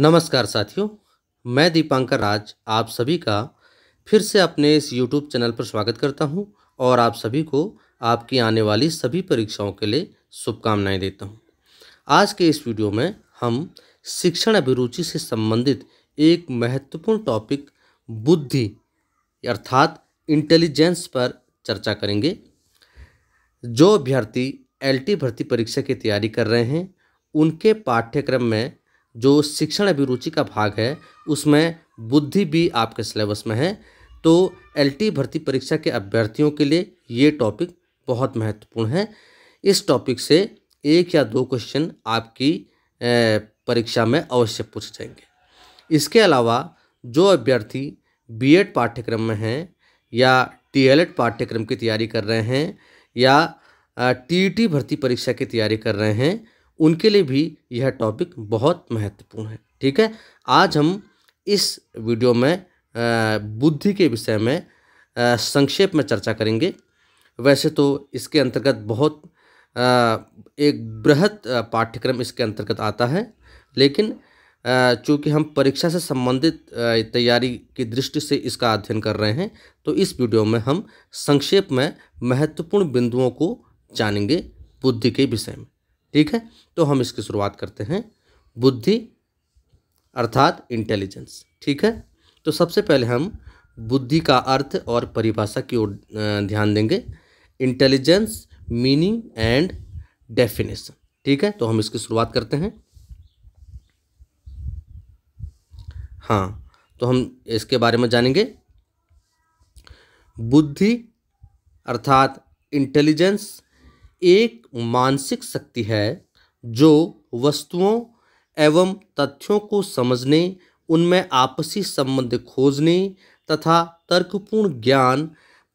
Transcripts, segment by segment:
नमस्कार साथियों मैं दीपांकर राज आप सभी का फिर से अपने इस यूट्यूब चैनल पर स्वागत करता हूं और आप सभी को आपकी आने वाली सभी परीक्षाओं के लिए शुभकामनाएं देता हूं आज के इस वीडियो में हम शिक्षण अभिरुचि से संबंधित एक महत्वपूर्ण टॉपिक बुद्धि अर्थात इंटेलिजेंस पर चर्चा करेंगे जो अभ्यर्थी एलटी भर्ती परीक्षा की तैयारी कर रहे हैं उनके पाठ्यक्रम में जो शिक्षण अभिरुचि का भाग है उसमें बुद्धि भी आपके सिलेबस में है तो एलटी भर्ती परीक्षा के अभ्यर्थियों के लिए ये टॉपिक बहुत महत्वपूर्ण है इस टॉपिक से एक या दो क्वेश्चन आपकी परीक्षा में अवश्य पूछ जाएंगे इसके अलावा जो अभ्यर्थी बीएड पाठ्यक्रम में हैं या डीएलएड पाठ्यक्रम की तैयारी कर रहे हैं या टी e भर्ती परीक्षा की तैयारी कर रहे हैं उनके लिए भी यह टॉपिक बहुत महत्वपूर्ण है ठीक है आज हम इस वीडियो में बुद्धि के विषय में संक्षेप में चर्चा करेंगे वैसे तो इसके अंतर्गत बहुत एक बृहद पाठ्यक्रम इसके अंतर्गत आता है लेकिन चूँकि हम परीक्षा से संबंधित तैयारी की दृष्टि से इसका अध्ययन कर रहे हैं तो इस वीडियो में हम संक्षेप में महत्वपूर्ण बिंदुओं को जानेंगे बुद्धि के विषय में ठीक है तो हम इसकी शुरुआत करते हैं बुद्धि अर्थात इंटेलिजेंस ठीक है तो सबसे पहले हम बुद्धि का अर्थ और परिभाषा की ओर ध्यान देंगे इंटेलिजेंस मीनिंग एंड डेफिनेशन ठीक है तो हम इसकी शुरुआत करते हैं हाँ तो हम इसके बारे में जानेंगे बुद्धि अर्थात इंटेलिजेंस एक मानसिक शक्ति है जो वस्तुओं एवं तथ्यों को समझने उनमें आपसी संबंध खोजने तथा तर्कपूर्ण ज्ञान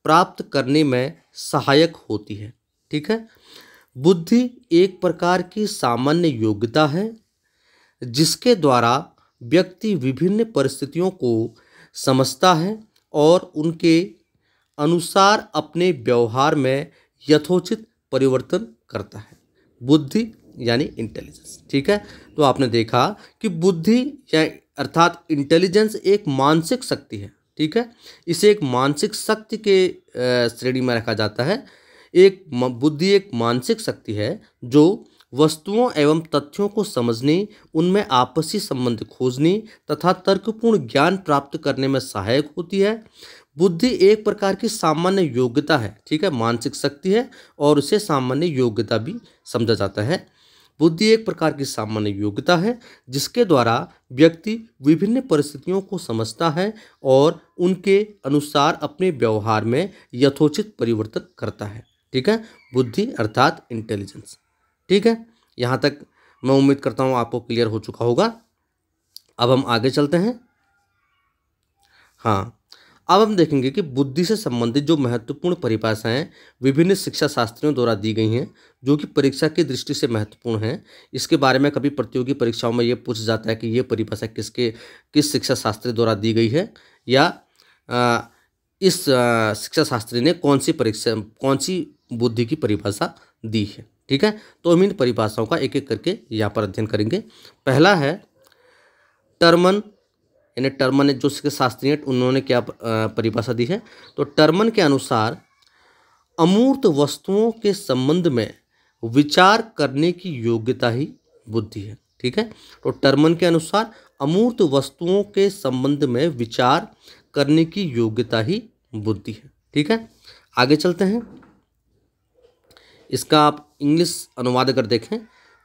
प्राप्त करने में सहायक होती है ठीक है बुद्धि एक प्रकार की सामान्य योग्यता है जिसके द्वारा व्यक्ति विभिन्न परिस्थितियों को समझता है और उनके अनुसार अपने व्यवहार में यथोचित परिवर्तन करता है बुद्धि यानी इंटेलिजेंस ठीक है तो आपने देखा कि बुद्धि या अर्थात इंटेलिजेंस एक मानसिक शक्ति है ठीक है इसे एक मानसिक शक्ति के श्रेणी में रखा जाता है एक बुद्धि एक मानसिक शक्ति है जो वस्तुओं एवं तथ्यों को समझने उनमें आपसी संबंध खोजने तथा तर्कपूर्ण ज्ञान प्राप्त करने में सहायक होती है बुद्धि एक प्रकार की सामान्य योग्यता है ठीक है मानसिक शक्ति है और उसे सामान्य योग्यता भी समझा जाता है बुद्धि एक प्रकार की सामान्य योग्यता है जिसके द्वारा व्यक्ति विभिन्न परिस्थितियों को समझता है और उनके अनुसार अपने व्यवहार में यथोचित परिवर्तन करता है ठीक है बुद्धि अर्थात इंटेलिजेंस ठीक है यहाँ तक मैं उम्मीद करता हूँ आपको क्लियर हो चुका होगा अब हम आगे चलते हैं हाँ अब हम देखेंगे कि बुद्धि से संबंधित जो महत्वपूर्ण परिभाषाएं विभिन्न शिक्षा शास्त्रियों द्वारा दी गई हैं जो कि परीक्षा की दृष्टि से महत्वपूर्ण हैं इसके बारे में कभी प्रतियोगी परीक्षाओं में ये पूछ जाता है कि ये परिभाषा किसके किस शिक्षा शास्त्री द्वारा दी गई है या आ, इस शिक्षा शास्त्री ने कौन सी परीक्षा कौन सी बुद्धि की परिभाषा दी है ठीक है तो हम इन परिभाषाओं का एक एक करके यहाँ पर अध्ययन करेंगे पहला है टर्मन यानी टर्मन जो उसके शास्त्री उन्होंने क्या परिभाषा दी है तो टर्मन के अनुसार अमूर्त वस्तुओं के संबंध में विचार करने की योग्यता ही बुद्धि है ठीक है तो टर्मन के अनुसार अमूर्त वस्तुओं के संबंध में विचार करने की योग्यता ही बुद्धि है ठीक है आगे चलते हैं इसका आप इंग्लिश अनुवाद कर देखें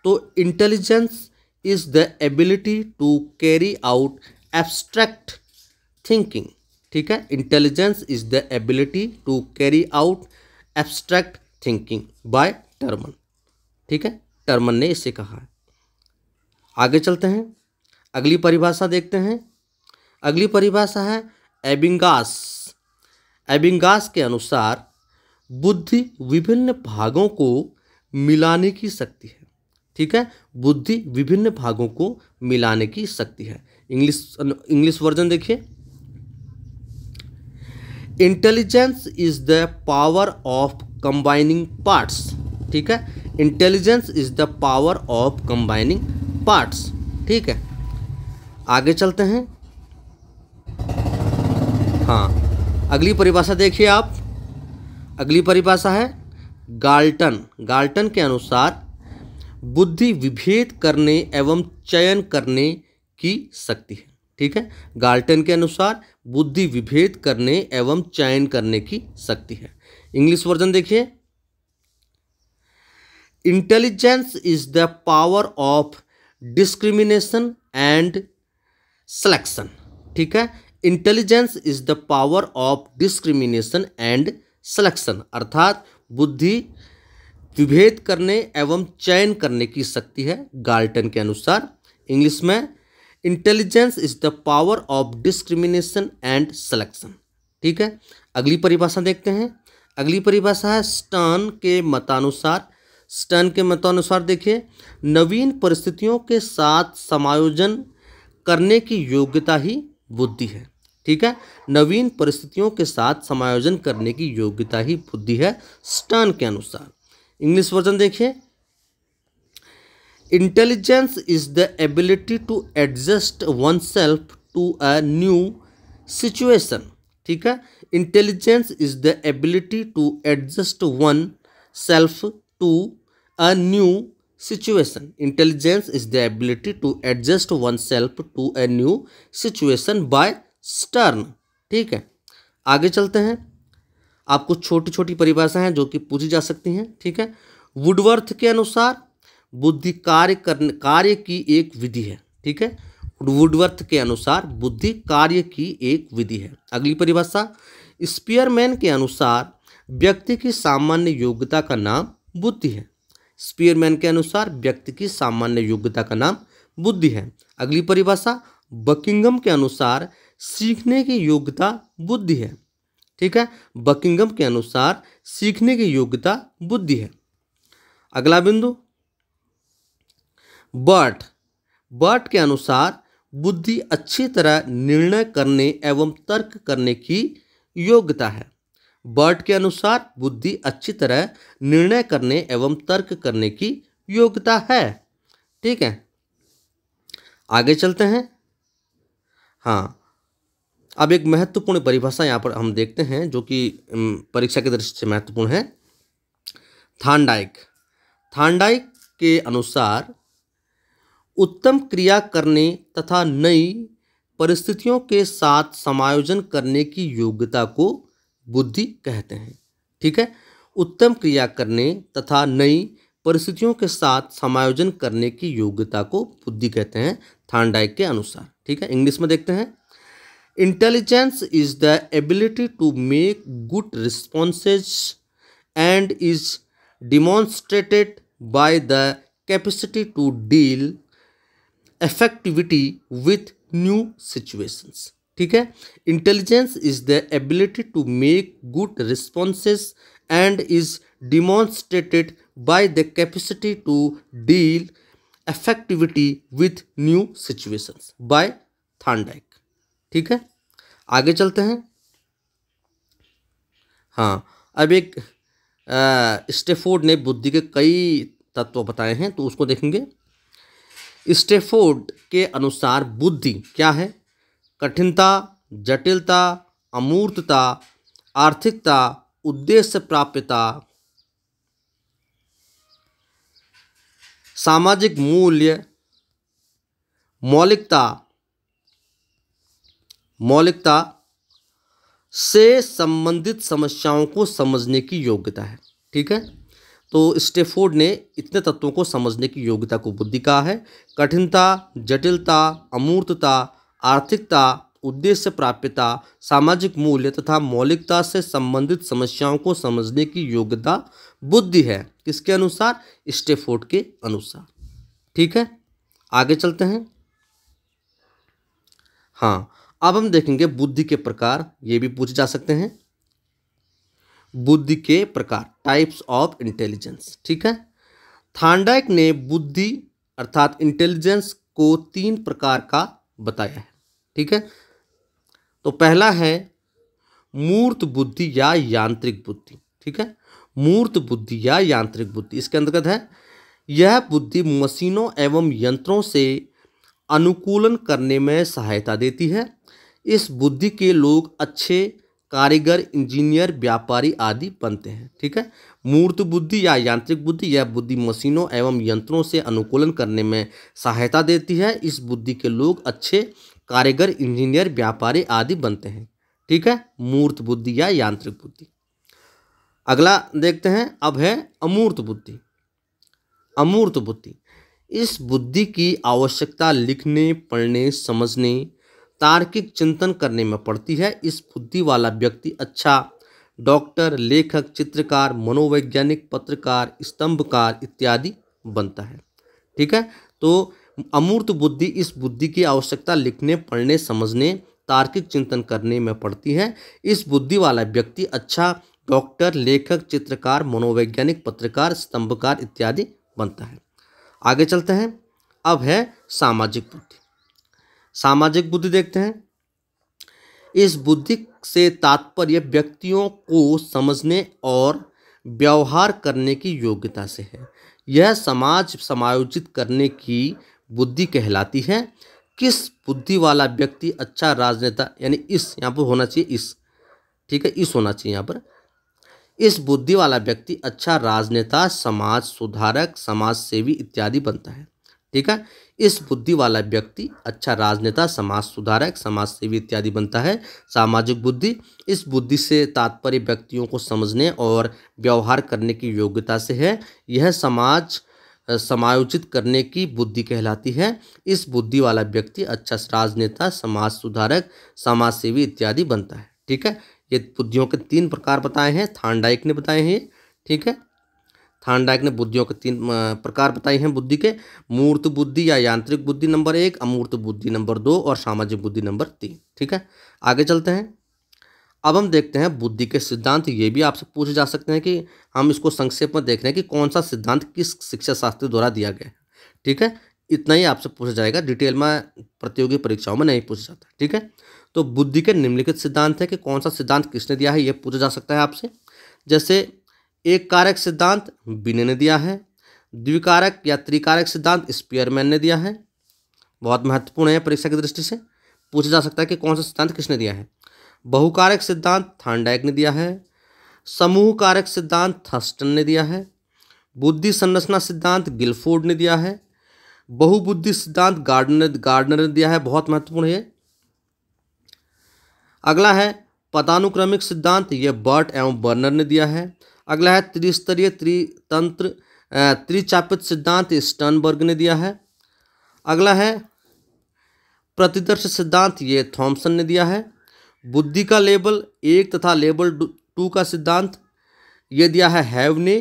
तो intelligence is the ability to carry out abstract thinking ठीक है intelligence is the ability to carry out abstract thinking by Terman ठीक है टर्मन ने इसे कहा है आगे चलते हैं अगली परिभाषा देखते हैं अगली परिभाषा है एबिंगास एबिंगास के अनुसार बुद्धि विभिन्न भागों को मिलाने की शक्ति है ठीक है बुद्धि विभिन्न भागों को मिलाने की शक्ति है इंग्लिश इंग्लिश वर्जन देखिए intelligence is the power of combining parts ठीक है intelligence is the power of combining parts ठीक है आगे चलते हैं हाँ अगली परिभाषा देखिए आप अगली परिभाषा है गाल्टन गाल्टन के अनुसार बुद्धि विभेद करने एवं चयन करने की सकती है ठीक है गाल्टन के अनुसार बुद्धि विभेद करने एवं चयन करने की शक्ति है इंग्लिश वर्जन देखिए intelligence is the power of discrimination and selection ठीक है intelligence is the power of discrimination and selection अर्थात बुद्धि विभेद करने एवं चयन करने की शक्ति है गाल्टन के अनुसार इंग्लिश में intelligence is the power of discrimination and selection ठीक है अगली परिभाषा देखते हैं अगली परिभाषा है स्टर्न के मतानुसार स्टर्न के मतानुसार देखिए नवीन परिस्थितियों के साथ समायोजन करने की योग्यता ही बुद्धि है ठीक है नवीन परिस्थितियों के साथ समायोजन करने की योग्यता ही बुद्धि है स्टर्न के अनुसार इंग्लिश वर्जन देखिए intelligence is the ability to adjust oneself to a new situation ठीक है intelligence is the ability to adjust oneself to a new situation intelligence is the ability to adjust oneself to a new situation by Stern ठीक है आगे चलते हैं आपको छोटी छोटी परिभाषाएं हैं जो कि पूछी जा सकती हैं ठीक है वुडवर्थ के अनुसार बुद्धि कार्य करने कार्य की एक विधि है ठीक है वुडवर्थ के अनुसार बुद्धि कार्य की एक विधि है अगली परिभाषा स्पीयरमैन के अनुसार व्यक्ति की सामान्य योग्यता का नाम बुद्धि है स्पीयरमैन के अनुसार व्यक्ति की सामान्य योग्यता का नाम बुद्धि है अगली परिभाषा बकिंगम के अनुसार सीखने की योग्यता बुद्धि है ठीक है बकिंगम के अनुसार सीखने की योग्यता बुद्धि है अगला बिंदु बर्ट बर्ट के अनुसार बुद्धि अच्छी तरह निर्णय करने एवं तर्क करने की योग्यता है बर्ट के अनुसार बुद्धि अच्छी तरह निर्णय करने एवं तर्क करने की योग्यता है ठीक है आगे चलते हैं हाँ अब एक महत्वपूर्ण परिभाषा यहाँ पर हम देखते हैं जो कि परीक्षा के दृष्टि से महत्वपूर्ण है थांडाइक थांडाइक के अनुसार उत्तम क्रिया करने तथा नई परिस्थितियों के साथ समायोजन करने की योग्यता को बुद्धि कहते हैं ठीक है उत्तम क्रिया करने तथा नई परिस्थितियों के साथ समायोजन करने की योग्यता को बुद्धि कहते हैं थानडाइक के अनुसार ठीक है इंग्लिश में देखते हैं intelligence is the ability to make good responses and is demonstrated by the capacity to deal effectivity with new situations ठीक है intelligence is the ability to make good responses and is demonstrated by the capacity to deal effectivity with new situations by Thorndike ठीक है आगे चलते हैं हाँ अब एक स्टेफोर्ड ने बुद्धि के कई तत्व बताए हैं तो उसको देखेंगे स्टेफोर्ड के अनुसार बुद्धि क्या है कठिनता जटिलता अमूर्तता आर्थिकता उद्देश्य प्राप्यता सामाजिक मूल्य मौलिकता मौलिकता से संबंधित समस्याओं को समझने की योग्यता है ठीक है तो स्टेफोर्ड ने इतने तत्वों को समझने की योग्यता को बुद्धि कहा है कठिनता जटिलता अमूर्तता आर्थिकता उद्देश्य प्राप्यता सामाजिक मूल्य तथा मौलिकता से संबंधित समस्याओं को समझने की योग्यता बुद्धि है किसके अनुसार स्टेफोर्ड के अनुसार ठीक है आगे चलते हैं हाँ अब हम देखेंगे बुद्धि के प्रकार ये भी पूछे जा सकते हैं बुद्धि के प्रकार टाइप्स ऑफ इंटेलिजेंस ठीक है थांडाइक ने बुद्धि अर्थात इंटेलिजेंस को तीन प्रकार का बताया है ठीक है तो पहला है मूर्त बुद्धि या यांत्रिक बुद्धि ठीक है मूर्त बुद्धि या यांत्रिक बुद्धि इसके अंतर्गत है यह बुद्धि मशीनों एवं यंत्रों से अनुकूलन करने में सहायता देती है इस बुद्धि के लोग अच्छे कारीगर इंजीनियर व्यापारी आदि बनते हैं ठीक है मूर्त बुद्धि या यांत्रिक बुद्धि यह या बुद्धि मशीनों एवं यंत्रों से अनुकूलन करने में सहायता देती है इस बुद्धि के लोग अच्छे कारीगर इंजीनियर व्यापारी आदि बनते हैं ठीक है मूर्त बुद्धि या यांत्रिक बुद्धि अगला देखते हैं अब है अमूर्त बुद्धि अमूर्त बुद्धि इस बुद्धि की आवश्यकता लिखने पढ़ने समझने तार्किक चिंतन करने में पड़ती है इस बुद्धि वाला व्यक्ति अच्छा डॉक्टर लेखक चित्रकार मनोवैज्ञानिक पत्रकार स्तंभकार इत्यादि बनता है ठीक है तो अमूर्त बुद्धि इस बुद्धि की आवश्यकता लिखने पढ़ने समझने तार्किक चिंतन करने में पड़ती है इस बुद्धि वाला व्यक्ति अच्छा डॉक्टर लेखक चित्रकार मनोवैज्ञानिक पत्रकार स्तंभकार इत्यादि बनता है आगे चलते हैं अब है सामाजिक बुद्धि सामाजिक बुद्धि देखते हैं इस बुद्धि से तात्पर्य व्यक्तियों को समझने और व्यवहार करने की योग्यता से है यह समाज समायोजित करने की बुद्धि कहलाती है किस बुद्धि वाला व्यक्ति अच्छा राजनेता यानी इस यहाँ पर होना चाहिए इस ठीक है इस होना चाहिए यहाँ पर इस बुद्धि वाला व्यक्ति अच्छा राजनेता समाज सुधारक समाज सेवी इत्यादि बनता है ठीक है इस बुद्धि वाला व्यक्ति अच्छा राजनेता समाज सुधारक समाज सेवी इत्यादि बनता है सामाजिक बुद्धि इस बुद्धि से तात्पर्य व्यक्तियों को समझने और व्यवहार करने की योग्यता से है यह समाज समायोजित करने की बुद्धि कहलाती है इस बुद्धि वाला व्यक्ति अच्छा राजनेता समाज सुधारक समाज सेवी इत्यादि बनता है ठीक है ये बुद्धियों के तीन प्रकार बताए हैं थानडाइक ने बताए हैं ठीक है थानडाइक ने बुद्धियों के तीन प्रकार बताए हैं बुद्धि के मूर्त बुद्धि या यांत्रिक बुद्धि नंबर एक अमूर्त बुद्धि नंबर दो और सामाजिक बुद्धि नंबर तीन ठीक है आगे चलते हैं अब हम देखते हैं बुद्धि के सिद्धांत ये भी आपसे पूछे जा सकते हैं कि हम इसको संक्षेप में देख रहे हैं कि कौन सा सिद्धांत किस शिक्षा शास्त्र द्वारा दिया गया है ठीक है इतना ही आपसे पूछा जाएगा डिटेल में प्रतियोगी परीक्षाओं में नहीं पूछा जाता ठीक है तो बुद्धि के निम्नलिखित सिद्धांत है कि कौन सा सिद्धांत किसने दिया है ये पूछा जा सकता है आपसे जैसे एक कारक सिद्धांत बिने ने दिया है द्विकारक या त्रिकारक सिद्धांत स्पीयरमैन ने दिया है बहुत महत्वपूर्ण है परीक्षा की दृष्टि से पूछा जा सकता है कि कौन सा सिद्धांत किसने दिया है बहुकारक सिद्धांत थांडाइक ने दिया है समूह कारक सिद्धांत थर्स्टन ने दिया है बुद्धि संरचना सिद्धांत गिलफोर्ड ने दिया है बहुबुद्धि सिद्धांत गार्डनर गार्डनर ने दिया है बहुत महत्वपूर्ण है अगला है पदानुक्रमिक सिद्धांत यह बर्ट एवं बर्नर ने दिया है अगला है त्रिस्तरीय त्रितंत्र त्रिचापित सिद्धांत स्टनबर्ग ने दिया है अगला है प्रतिदर्श सिद्धांत ये थॉमसन ने दिया है बुद्धि का लेबल एक तथा लेबल टू का सिद्धांत ये दिया है हैव ने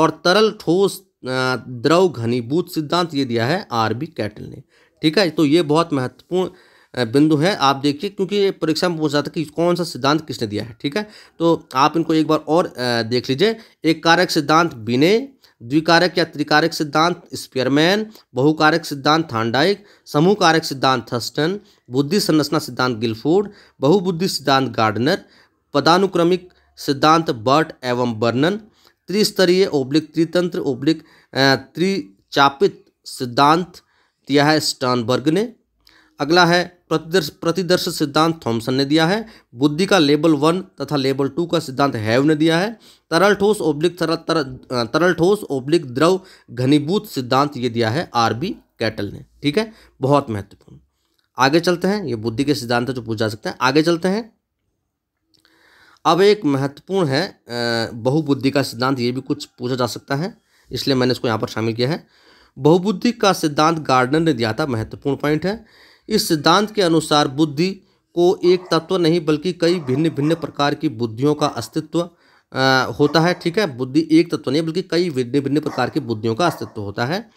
और तरल ठोस द्रव घनीभूत सिद्धांत ये दिया है आर बी कैटल ने ठीक है तो ये बहुत महत्वपूर्ण बिंदु है आप देखिए क्योंकि परीक्षा में पूछ जाता है कि कौन सा सिद्धांत किसने दिया है ठीक है तो आप इनको एक बार और देख लीजिए एक कारक सिद्धांत बिने द्विकारक या त्रिकारक सिद्धांत स्पियरमैन बहुकारक सिद्धांत थांडाइक समूह कारक सिद्धांत थस्टन बुद्धि संरचना सिद्धांत गिलफोर्ड बहुबुद्धि सिद्धांत गार्डनर पदानुक्रमिक सिद्धांत बर्ट एवं बर्नन त्रिस्तरीय ओब्लिक त्रितंत्र ओब्लिक त्रिचापित सिद्धांत दिया है स्टानबर्ग ने अगला है प्रतिदर्श प्रतिदर्श सिद्धांत थॉमसन ने दिया है बुद्धि का लेबल वन तथा लेबल टू का सिद्धांत हैव ने दिया है तरल ठोस ओब्लिक तरल तर, तरल ठोस ओब्लिक द्रव घनीभूत सिद्धांत ये दिया है आर बी कैटल ने ठीक है बहुत महत्वपूर्ण आगे चलते हैं ये बुद्धि के सिद्धांत जो पूछ जा सकते हैं आगे चलते हैं अब एक महत्वपूर्ण है बहुबुद्धि का सिद्धांत ये भी कुछ पूछा जा सकता है इसलिए मैंने इसको यहाँ पर शामिल किया है बहुबुद्धि का सिद्धांत गार्डनर ने दिया था महत्वपूर्ण पॉइंट है इस सिद्धांत के अनुसार बुद्धि को एक तत्व नहीं बल्कि कई भिन्न भिन्न प्रकार की बुद्धियों का अस्तित्व होता है ठीक है बुद्धि एक तत्व नहीं बल्कि कई भिन्न भिन्न प्रकार की बुद्धियों का अस्तित्व होता है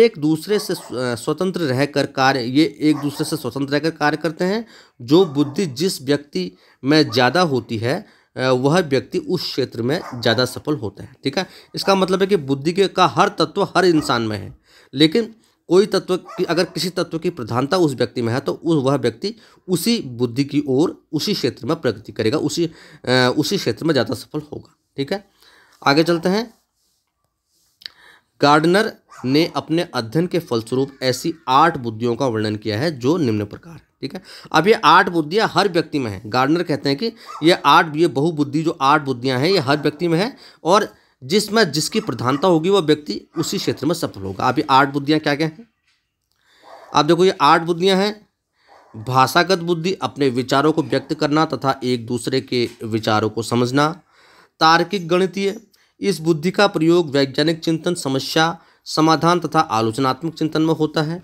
एक दूसरे से स्वतंत्र रहकर कार्य ये एक दूसरे से स्वतंत्र रहकर कार्य करते हैं जो बुद्धि जिस व्यक्ति में ज़्यादा होती है वह व्यक्ति उस क्षेत्र में ज़्यादा सफल होता है ठीक है इसका मतलब है कि बुद्धि के का हर तत्व हर इंसान में है लेकिन कोई तत्व की अगर किसी तत्व की प्रधानता उस व्यक्ति में है तो उस वह व्यक्ति उसी बुद्धि की ओर उसी क्षेत्र में प्रगति करेगा उसी आ, उसी क्षेत्र में ज़्यादा सफल होगा ठीक है आगे चलते हैं गार्डनर ने अपने अध्ययन के फलस्वरूप ऐसी आठ बुद्धियों का वर्णन किया है जो निम्न प्रकार है ठीक है अब ये आठ बुद्धियाँ हर व्यक्ति में है गार्डनर कहते हैं कि ये आठ ये बहुबुद्धि जो आठ बुद्धियाँ हैं ये हर व्यक्ति में है और जिसमें जिसकी प्रधानता होगी वह व्यक्ति उसी क्षेत्र में सफल होगा अभी आठ बुद्धियाँ क्या क्या हैं आप देखो ये आठ बुद्धियाँ हैं भाषागत बुद्धि अपने विचारों को व्यक्त करना तथा एक दूसरे के विचारों को समझना तार्किक गणितीय इस बुद्धि का प्रयोग वैज्ञानिक चिंतन समस्या समाधान तथा आलोचनात्मक चिंतन में होता है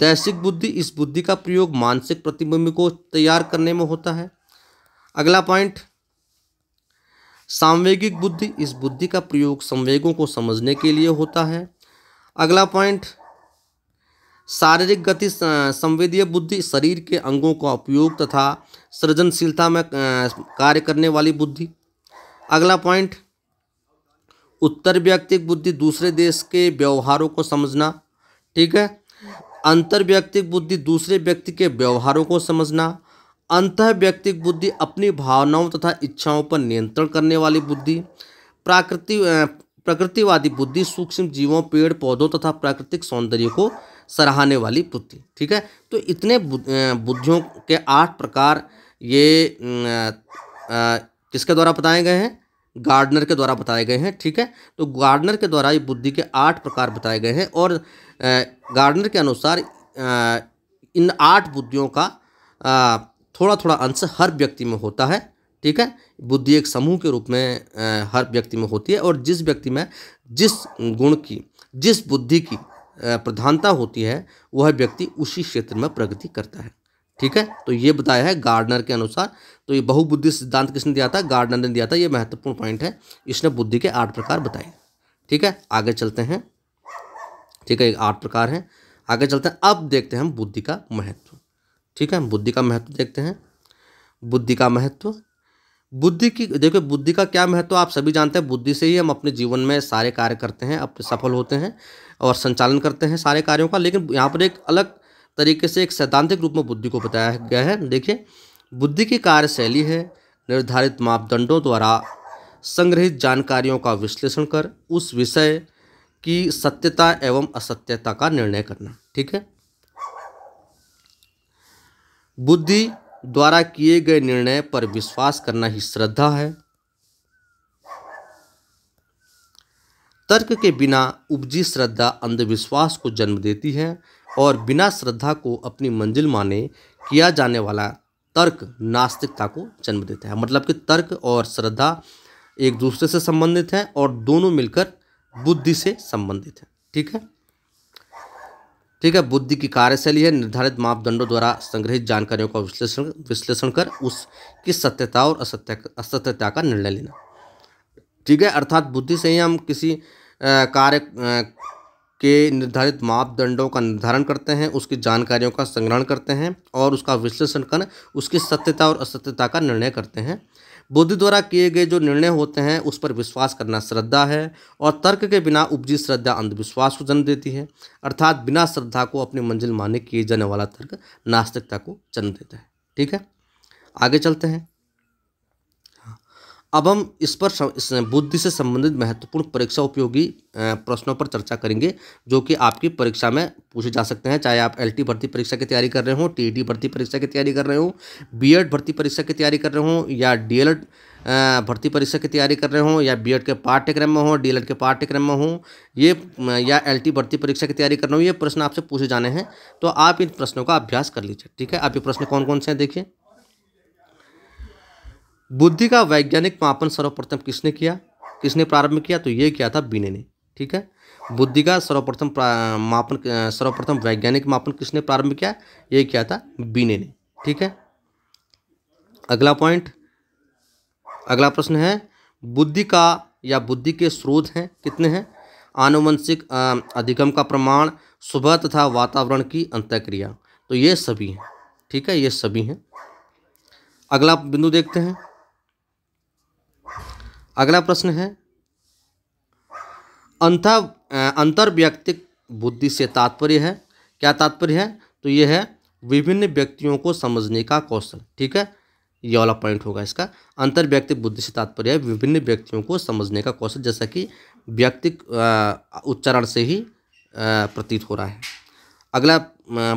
दैसिक बुद्धि इस बुद्धि का प्रयोग मानसिक प्रतिबिंब को तैयार करने में होता है अगला पॉइंट सांवेगिक बुद्धि इस बुद्धि का प्रयोग संवेगों को समझने के लिए होता है अगला पॉइंट शारीरिक गति संवेदीय बुद्धि शरीर के अंगों का उपयोग तथा सृजनशीलता में कार्य करने वाली बुद्धि अगला पॉइंट उत्तर व्यक्तिक बुद्धि दूसरे देश के व्यवहारों को समझना ठीक है अंतर व्यक्तिक बुद्धि दूसरे व्यक्ति के व्यवहारों को समझना अंत व्यक्तिक बुद्धि अपनी भावनाओं तथा इच्छाओं पर नियंत्रण करने वाली बुद्धि प्राकृति प्रकृतिवादी बुद्धि सूक्ष्म जीवों पेड़ पौधों तथा प्राकृतिक सौंदर्य को सराहने वाली बुद्धि ठीक है तो इतने बुद्धियों के आठ प्रकार ये किसके द्वारा बताए गए हैं गार्डनर के द्वारा बताए गए हैं ठीक है तो गार्डनर के द्वारा ये बुद्धि के आठ प्रकार बताए गए हैं और गार्डनर के अनुसार इन आठ बुद्धियों का थोड़ा थोड़ा अंश हर व्यक्ति में होता है ठीक है बुद्धि एक समूह के रूप में हर व्यक्ति में होती है और जिस व्यक्ति में जिस गुण की जिस बुद्धि की प्रधानता होती है वह व्यक्ति उसी क्षेत्र में प्रगति करता है ठीक है तो ये बताया है गार्डनर के अनुसार तो ये बहुबुद्धि सिद्धांत किसने दिया था गार्डनर ने दिया था ये महत्वपूर्ण पॉइंट है इसने बुद्धि के आठ प्रकार बताए ठीक है आगे चलते हैं ठीक है आठ प्रकार हैं आगे चलते हैं अब देखते हैं हम बुद्धि का महत्व ठीक है बुद्धि का महत्व देखते हैं बुद्धि का महत्व बुद्धि की देखिए बुद्धि का क्या महत्व आप सभी जानते हैं बुद्धि से ही हम अपने जीवन में सारे कार्य करते हैं अपने सफल होते हैं और संचालन करते हैं सारे कार्यों का लेकिन यहाँ पर एक अलग तरीके से एक सैद्धांतिक रूप में बुद्धि को बताया गया है देखिए बुद्धि की कार्यशैली है निर्धारित मापदंडों द्वारा संग्रहित जानकारियों का विश्लेषण कर उस विषय की सत्यता एवं असत्यता का निर्णय करना ठीक है बुद्धि द्वारा किए गए निर्णय पर विश्वास करना ही श्रद्धा है तर्क के बिना उपजी श्रद्धा अंधविश्वास को जन्म देती है और बिना श्रद्धा को अपनी मंजिल माने किया जाने वाला तर्क नास्तिकता को जन्म देता है मतलब कि तर्क और श्रद्धा एक दूसरे से संबंधित हैं और दोनों मिलकर बुद्धि से संबंधित हैं ठीक है ठीक है बुद्धि की कार्यशैली है निर्धारित मापदंडों द्वारा संग्रहित जानकारियों का विश्लेषण विश्लेषण कर उसकी सत्यता और असत्य असत्यता का निर्णय लेना ठीक है अर्थात बुद्धि से ही हम किसी कार्य के निर्धारित मापदंडों का निर्धारण करते हैं उसकी जानकारियों का संग्रहण करते हैं और उसका विश्लेषण कर उसकी सत्यता और असत्यता का निर्णय करते हैं बुद्धि द्वारा किए गए जो निर्णय होते हैं उस पर विश्वास करना श्रद्धा है और तर्क के बिना उपजी श्रद्धा अंधविश्वास को जन्म देती है अर्थात बिना श्रद्धा को अपनी मंजिल माने किए जाने वाला तर्क नास्तिकता को जन्म देता है ठीक है आगे चलते हैं अब हम इस पर इस बुद्धि से संबंधित महत्वपूर्ण परीक्षा उपयोगी प्रश्नों पर चर्चा करेंगे जो कि आपकी परीक्षा में पूछे जा सकते हैं चाहे आप एलटी भर्ती परीक्षा की तैयारी कर रहे हो टीईटी भर्ती परीक्षा की तैयारी कर रहे हो बीएड भर्ती परीक्षा की तैयारी कर रहे हो या डीएलएड भर्ती परीक्षा की तैयारी कर रहे हो या बी के पाठ्यक्रम में हो डी के पाठ्यक्रम में हो ये या एल भर्ती परीक्षा की तैयारी कर रहे हो ये प्रश्न आपसे पूछे जाने हैं तो आप इन प्रश्नों का अभ्यास कर लीजिए ठीक है आप ये प्रश्न कौन कौन से हैं देखिए बुद्धि का वैज्ञानिक मापन सर्वप्रथम किसने किया किसने प्रारंभ किया तो ये किया था बीने ने ठीक है बुद्धि का सर्वप्रथम मापन सर्वप्रथम वैज्ञानिक मापन किसने प्रारंभ किया ये किया था बीने ने ठीक है अगला पॉइंट अगला प्रश्न है बुद्धि का या बुद्धि के स्रोत हैं कितने हैं आनुवंशिक अधिगम का प्रमाण सुबह तथा वातावरण की अंत्यक्रिया तो ये सभी हैं ठीक है ये सभी हैं अगला बिंदु देखते हैं अगला प्रश्न है अंत अंतर्व्यक्तिक बुद्धि से तात्पर्य है क्या तात्पर्य है तो यह है विभिन्न व्यक्तियों को समझने का कौशल ठीक है ये वाला पॉइंट होगा इसका अंतर्व्यक्तिक बुद्धि से तात्पर्य है विभिन्न व्यक्तियों को समझने का कौशल जैसा कि व्यक्तिक उच्चारण से ही प्रतीत हो रहा है अगला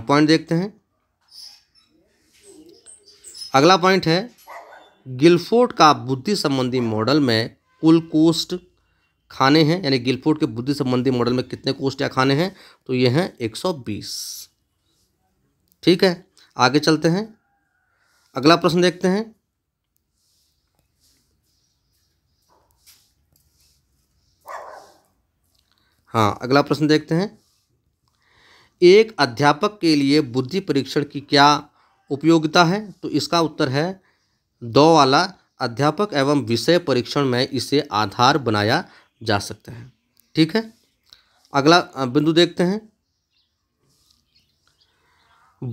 पॉइंट देखते हैं अगला पॉइंट है गिलफोर्ड का बुद्धि संबंधी मॉडल में कुल कोष्ट खाने हैं यानी गिलफोर्ड के बुद्धि संबंधी मॉडल में कितने कोष्ट या खाने हैं तो ये हैं 120 ठीक है आगे चलते हैं अगला प्रश्न देखते हैं हाँ अगला प्रश्न देखते हैं एक अध्यापक के लिए बुद्धि परीक्षण की क्या उपयोगिता है तो इसका उत्तर है दो वाला अध्यापक एवं विषय परीक्षण में इसे आधार बनाया जा सकता है ठीक है अगला बिंदु देखते हैं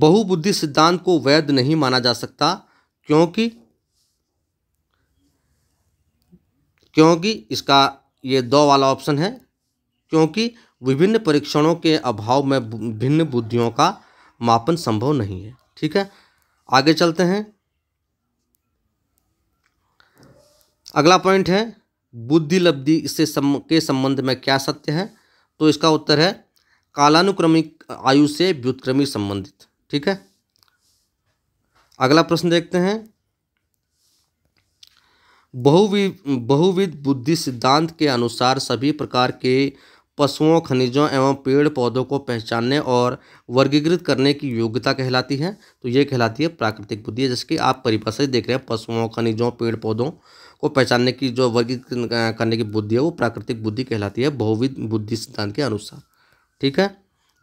बहुबुद्धि सिद्धांत को वैध नहीं माना जा सकता क्योंकि क्योंकि इसका ये दो वाला ऑप्शन है क्योंकि विभिन्न परीक्षणों के अभाव में भिन्न बुद्धियों का मापन संभव नहीं है ठीक है आगे चलते हैं अगला पॉइंट है बुद्धि लब्धि इससे सम, के संबंध में क्या सत्य है तो इसका उत्तर है कालानुक्रमिक आयु से व्युत्क्रमिक संबंधित ठीक है अगला प्रश्न देखते हैं बहुवि बहुविध बुद्धि सिद्धांत के अनुसार सभी प्रकार के पशुओं खनिजों एवं पेड़ पौधों को पहचानने और वर्गीकृत करने की योग्यता कहलाती है तो ये कहलाती है प्राकृतिक बुद्धि जैसे कि आप परिभाषा देख रहे हैं पशुओं खनिजों पेड़ पौधों को पहचानने की जो वर्गीकृत करने की बुद्धि है वो प्राकृतिक बुद्धि कहलाती है बहुविध बुद्धि सिद्धांत के अनुसार ठीक है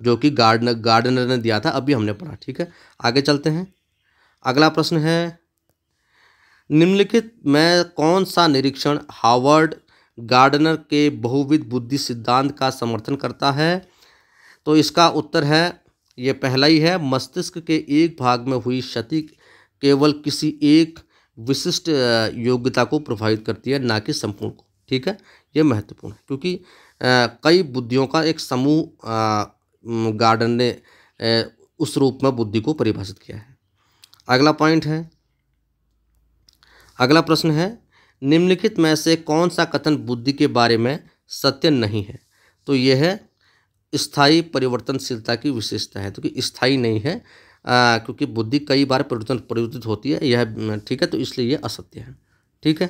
जो कि गार्डनर गार्डनर ने दिया था अभी हमने पढ़ा ठीक है आगे चलते हैं अगला प्रश्न है निम्नलिखित में कौन सा निरीक्षण हार्वर्ड गार्डनर के बहुविध बुद्धि सिद्धांत का समर्थन करता है तो इसका उत्तर है ये पहला ही है मस्तिष्क के एक भाग में हुई क्षति केवल किसी एक विशिष्ट योग्यता को प्रभावित करती है ना कि संपूर्ण को ठीक है ये महत्वपूर्ण है क्योंकि कई बुद्धियों का एक समूह गार्डन ने उस रूप में बुद्धि को परिभाषित किया है अगला पॉइंट है अगला प्रश्न है निम्नलिखित में से कौन सा कथन बुद्धि के बारे में सत्य नहीं है तो यह है स्थायी परिवर्तनशीलता की विशेषता है तो कि स्थायी नहीं है आ, क्योंकि बुद्धि कई बार परिवर्तन परिवर्तित होती है यह ठीक है तो इसलिए यह असत्य है ठीक है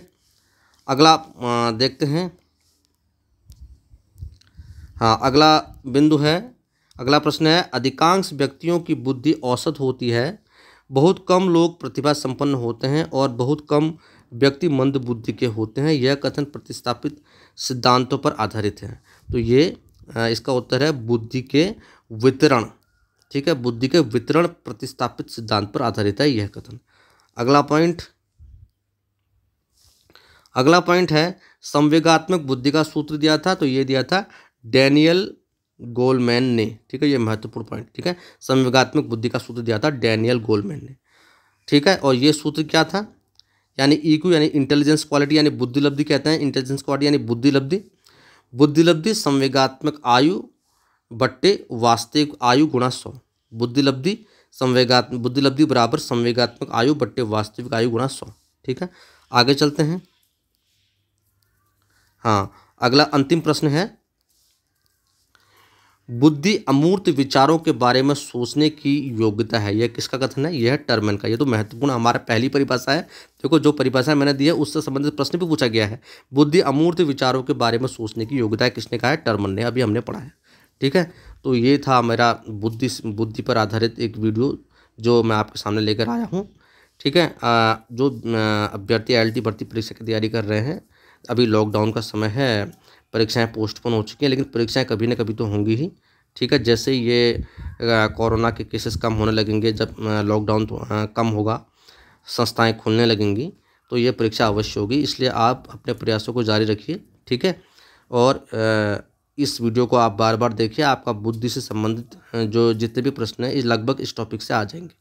अगला आ, देखते हैं हाँ अगला बिंदु है अगला प्रश्न है अधिकांश व्यक्तियों की बुद्धि औसत होती है बहुत कम लोग प्रतिभा संपन्न होते हैं और बहुत कम व्यक्ति मंद बुद्धि के होते हैं यह कथन प्रतिस्थापित सिद्धांतों पर आधारित है तो ये इसका उत्तर है बुद्धि के वितरण ठीक है बुद्धि के वितरण प्रतिस्थापित सिद्धांत पर आधारित है यह कथन अगला पॉइंट अगला पॉइंट है संवेगात्मक बुद्धि का सूत्र दिया था तो यह दिया था डैनियल गोलमैन ने ठीक है यह महत्वपूर्ण पॉइंट ठीक है संवेगात्मक बुद्धि का सूत्र दिया था डैनियल गोलमैन ने ठीक है और यह सूत्र क्या था यानी ईक्यू e यानी इंटेलिजेंस क्वालिटी यानी बुद्धिलब्धि कहते हैं इंटेलिजेंस क्वालिटी यानी बुद्धिलब्धि बुद्धिलब्धि संवेगात्मक आयु बट्टे वास्तविक आयु गुणा सौ बुद्धिलब्धि संवेगात्मक बुद्धिलब्धि बराबर संवेगात्मक आयु बट्टे वास्तविक आयु गुणा सौ ठीक है आगे चलते हैं हाँ अगला अंतिम प्रश्न है बुद्धि अमूर्त विचारों के बारे में सोचने की योग्यता है यह किसका कथन है यह है टर्मन का यह तो महत्वपूर्ण हमारा पहली परिभाषा है देखो जो परिभाषा मैंने दी है उससे संबंधित प्रश्न भी पूछा गया है बुद्धि अमूर्त विचारों के बारे में सोचने की योग्यता है किसने कहा है टर्मन ने अभी हमने पढ़ा है ठीक है तो ये था मेरा बुद्धि बुद्धि पर आधारित एक वीडियो जो मैं आपके सामने लेकर आया हूँ ठीक है जो अभ्यर्थी एल भर्ती परीक्षा की तैयारी कर रहे हैं अभी लॉकडाउन का समय है परीक्षाएं पोस्टपोन हो चुकी हैं लेकिन परीक्षाएं कभी ना कभी तो होंगी ही ठीक है जैसे ये कोरोना के केसेस कम होने लगेंगे जब लॉकडाउन तो कम होगा संस्थाएं खुलने लगेंगी तो ये परीक्षा अवश्य होगी इसलिए आप अपने प्रयासों को जारी रखिए ठीक है और इस वीडियो को आप बार बार देखिए आपका बुद्धि से संबंधित जो जितने भी प्रश्न हैं ये लगभग इस टॉपिक से आ जाएंगे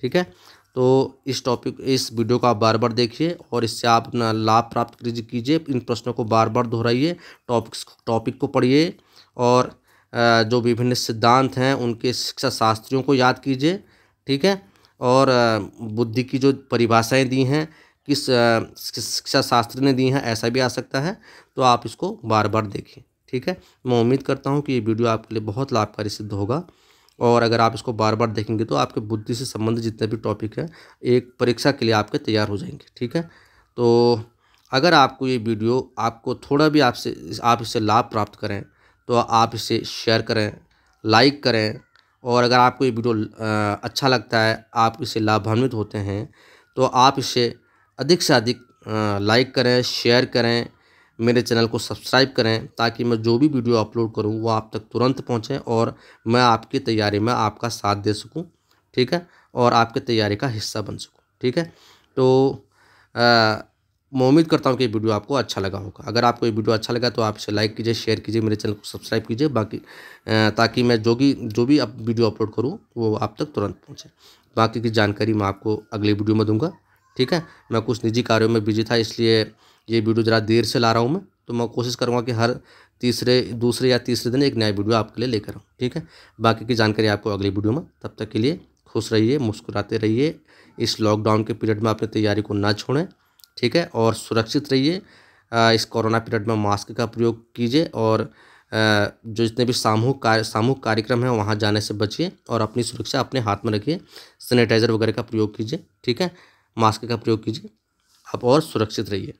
ठीक है तो इस टॉपिक इस वीडियो को आप बार बार देखिए और इससे आप अपना लाभ प्राप्त कीजिए इन प्रश्नों को बार बार दोहराइए टॉपिक्स टॉपिक को पढ़िए और जो विभिन्न सिद्धांत हैं उनके शिक्षा शास्त्रियों को याद कीजिए ठीक है और बुद्धि की जो परिभाषाएं दी हैं किस शिक्षा शास्त्र ने दी हैं ऐसा भी आ सकता है तो आप इसको बार बार देखिए ठीक है मैं उम्मीद करता हूँ कि ये वीडियो आपके लिए बहुत लाभकारी सिद्ध होगा और अगर आप इसको बार बार देखेंगे तो आपके बुद्धि से संबंधित जितने भी टॉपिक हैं एक परीक्षा के लिए आपके तैयार हो जाएंगे ठीक है तो अगर आपको ये वीडियो आपको थोड़ा भी आपसे आप इससे लाभ प्राप्त करें तो आप इसे शेयर करें लाइक करें और अगर आपको ये वीडियो अच्छा लगता है आप इसे लाभान्वित होते हैं तो आप इसे अधिक से अधिक लाइक करें शेयर करें मेरे चैनल को सब्सक्राइब करें ताकि मैं जो भी वीडियो अपलोड करूं वो आप तक तुरंत पहुंचे और मैं आपकी तैयारी में आपका साथ दे सकूं ठीक है और आपकी तैयारी का हिस्सा बन सकूं ठीक है तो मैं उम्मीद करता हूँ कि वीडियो आपको अच्छा लगा होगा अगर आपको ये वीडियो अच्छा लगा तो आप इसे लाइक कीजिए शेयर कीजिए मेरे चैनल को सब्सक्राइब कीजिए बाकी ताकि मैं जो भी जो भी आप वीडियो अपलोड करूँ वो आप तक तुरंत पहुँचे बाकी की जानकारी मैं आपको अगली वीडियो में दूँगा ठीक है मैं कुछ निजी कार्यों में बिजी था इसलिए ये वीडियो ज़रा देर से ला रहा हूँ मैं तो मैं कोशिश करूँगा कि हर तीसरे दूसरे या तीसरे दिन एक नया वीडियो आपके लिए लेकर आऊँ ठीक है बाकी की जानकारी आपको अगली वीडियो में तब तक के लिए खुश रहिए मुस्कुराते रहिए इस लॉकडाउन के पीरियड में अपनी तैयारी को ना छोड़ें ठीक है और सुरक्षित रहिए इस कोरोना पीरियड में मास्क का प्रयोग कीजिए और जो जितने भी सामूहिक कार्य सामूहिक कार्यक्रम है वहाँ जाने से बचिए और अपनी सुरक्षा अपने हाथ में रखिए सैनिटाइज़र वगैरह का प्रयोग कीजिए ठीक है मास्क का प्रयोग कीजिए आप और सुरक्षित रहिए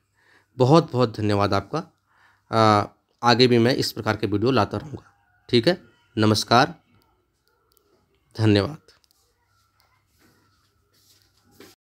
बहुत बहुत धन्यवाद आपका आ, आगे भी मैं इस प्रकार के वीडियो लाता रहूँगा ठीक है नमस्कार धन्यवाद